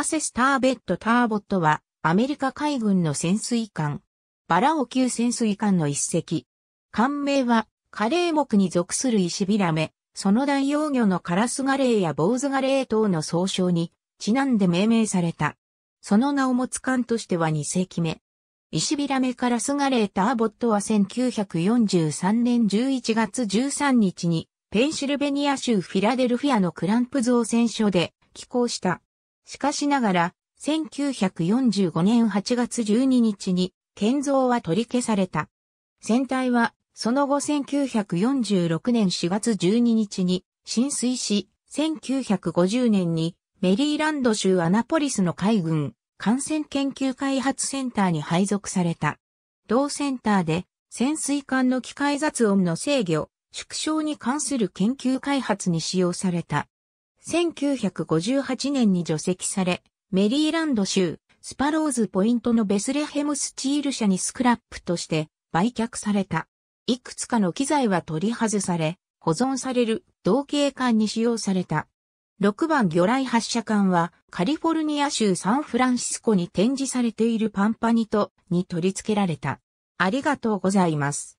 アセスターベッドターボットは、アメリカ海軍の潜水艦、バラオ級潜水艦の一隻。艦名は、カレー木に属する石ビラメ、その代用魚のカラスガレーやボウズガレー等の総称に、ちなんで命名された。その名を持つ艦としては2隻目。石ビラメカラスガレーターボットは1943年11月13日に、ペンシルベニア州フィラデルフィアのクランプ造船所で、寄港した。しかしながら、1945年8月12日に、建造は取り消された。船体は、その後1946年4月12日に浸水し、1950年にメリーランド州アナポリスの海軍感染研究開発センターに配属された。同センターで潜水艦の機械雑音の制御、縮小に関する研究開発に使用された。1958年に除籍され、メリーランド州、スパローズポイントのベスレヘムスチール社にスクラップとして売却された。いくつかの機材は取り外され、保存される同型艦に使用された。6番魚雷発射艦はカリフォルニア州サンフランシスコに展示されているパンパニトに取り付けられた。ありがとうございます。